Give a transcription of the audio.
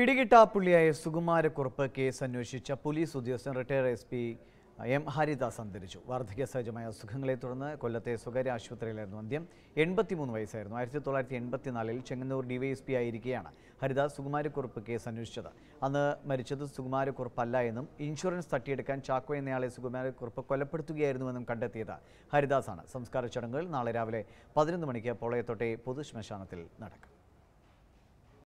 പിടികിട്ടാപ്പുള്ളിയായ Sukumara Kurup case അന്വേഷിച്ച police ഉദ്യോഗസ്ഥൻ retire S P M Haridas അന്തരിച്ചു വാർദ്ധക്യ സഹജമായ അസുഖങ്ങളെ തുടർന്ന് കൊല്ലത്തെ സ്വകാര്യ ആശുപത്രിയിലായിരുന്നു അന്ത്യം എൺപത്തിമൂന്ന് വയസ്സായിരുന്നു ആയിരത്തി തൊള്ളായിരത്തി എൺപത്തിനാലിൽ ചെങ്ങന്നൂർ ഡിവൈഎസ്പി ആയിരിക്കെയാണ് ഹരിദാസ് സുകുമാരക്കുറുപ്പ് കേസ് അന്വേഷിച്ചത് അന്ന് മരിച്ചത് സുകുമാരക്കുറുപ്പല്ല എന്നും ഇൻഷുറൻസ് തട്ടിയെടുക്കാൻ ചാക്കോ എന്നയാളെ സുകുമാരക്കുറുപ്പ് കൊലപ്പെടുത്തുകയായിരുന്നുവെന്നും കണ്ടെത്തിയത് ഹരിദാസാണ് സംസ്കാര ചടങ്ങുകൾ നാളെ രാവിലെ പതിനൊന്ന് മണിക്ക് പോളയത്തോട്ടെ പൊതുശ്മശാനത്തിൽ നടക്കും